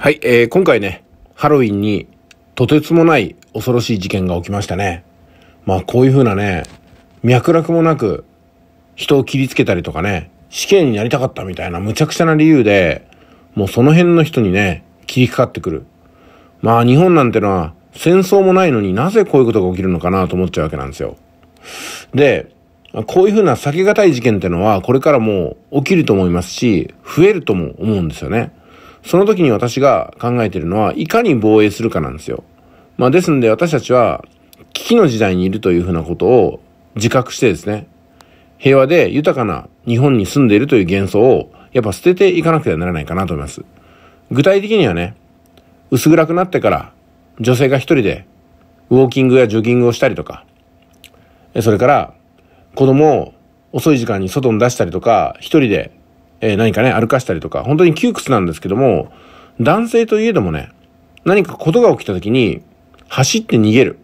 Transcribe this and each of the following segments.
はい、えー、今回ね、ハロウィンにとてつもない恐ろしい事件が起きましたね。まあこういう風なね、脈絡もなく人を切りつけたりとかね、死刑になりたかったみたいな無茶苦茶な理由で、もうその辺の人にね、切りかかってくる。まあ日本なんてのは戦争もないのになぜこういうことが起きるのかなと思っちゃうわけなんですよ。で、こういう風な避けがたい事件ってのはこれからも起きると思いますし、増えるとも思うんですよね。その時に私が考えているのは、いかに防衛するかなんですよ。まあ、ですので私たちは、危機の時代にいるというふうなことを自覚してですね、平和で豊かな日本に住んでいるという幻想を、やっぱ捨てていかなくてはならないかなと思います。具体的にはね、薄暗くなってから、女性が一人で、ウォーキングやジョギングをしたりとか、それから、子供を遅い時間に外に出したりとか、一人でえー、何かね、歩かしたりとか、本当に窮屈なんですけども、男性といえどもね、何かことが起きた時に、走って逃げる。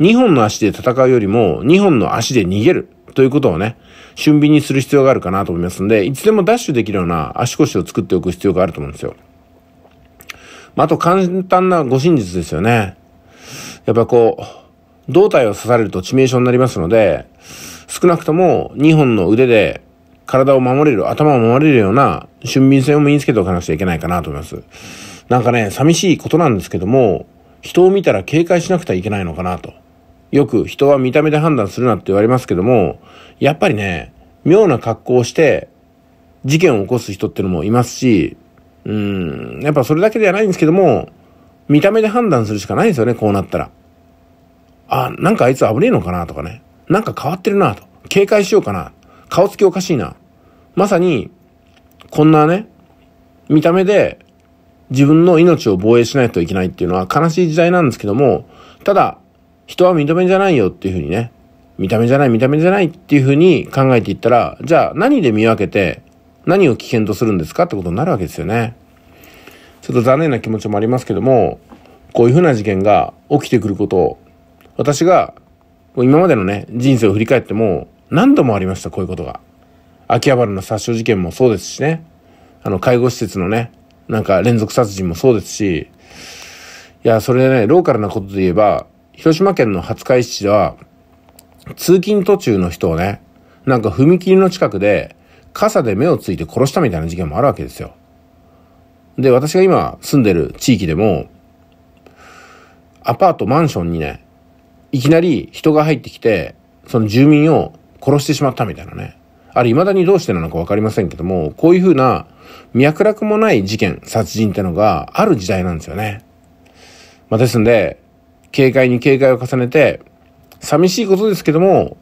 2本の足で戦うよりも、2本の足で逃げる。ということをね、俊敏にする必要があるかなと思いますんで、いつでもダッシュできるような足腰を作っておく必要があると思うんですよ。まあ、あと簡単な護身術ですよね。やっぱこう、胴体を刺されると致命傷になりますので、少なくとも2本の腕で体を守れる、頭を守れるような俊敏性を身につけておかなくちゃいけないかなと思います。なんかね、寂しいことなんですけども、人を見たら警戒しなくてはいけないのかなと。よく人は見た目で判断するなって言われますけども、やっぱりね、妙な格好をして事件を起こす人ってのもいますし、うん、やっぱそれだけではないんですけども、見た目で判断するしかないんですよね、こうなったら。あ、なんかあいつ危ねえのかなとかね。なんか変わってるなと。警戒しようかな。顔つきおかしいな。まさに、こんなね、見た目で自分の命を防衛しないといけないっていうのは悲しい時代なんですけども、ただ、人は認めじゃないよっていうふうにね、見た目じゃない見た目じゃないっていうふうに考えていったら、じゃあ何で見分けて何を危険とするんですかってことになるわけですよね。ちょっと残念な気持ちもありますけども、こういうふうな事件が起きてくることを、私が今までのね、人生を振り返っても、何度もありました、こういうことが。秋葉原の殺傷事件もそうですしね。あの、介護施設のね、なんか連続殺人もそうですし、いや、それでね、ローカルなことで言えば、広島県の廿日市市では、通勤途中の人をね、なんか踏切の近くで、傘で目をついて殺したみたいな事件もあるわけですよ。で、私が今住んでる地域でも、アパート、マンションにね、いきなり人が入ってきて、その住民を殺してしまったみたいなね。あれ、未だにどうしてなのかわかりませんけども、こういうふうな脈絡もない事件、殺人ってのがある時代なんですよね。まあ、ですんで、警戒に警戒を重ねて、寂しいことですけども、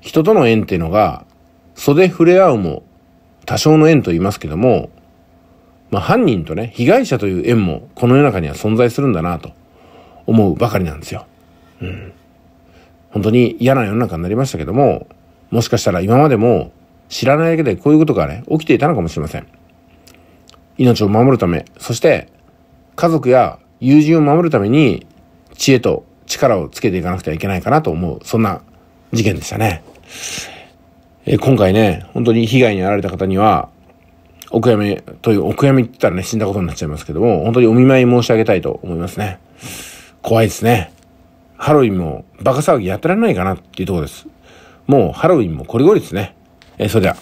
人との縁っていうのが、袖触れ合うも、多少の縁と言いますけども、まあ、犯人とね、被害者という縁も、この世の中には存在するんだな、と思うばかりなんですよ。うん。本当に嫌な世の中になりましたけども、もしかしたら今までも知らないだけでこういうことがね、起きていたのかもしれません。命を守るため、そして家族や友人を守るために知恵と力をつけていかなくてはいけないかなと思う、そんな事件でしたね。え今回ね、本当に被害に遭られた方には、お悔やみという、お悔やみって言ったらね、死んだことになっちゃいますけども、本当にお見舞い申し上げたいと思いますね。怖いですね。ハロウィンもバカ騒ぎやってられないかなっていうとこです。もうハロウィンもこりごりですね。えー、それでは。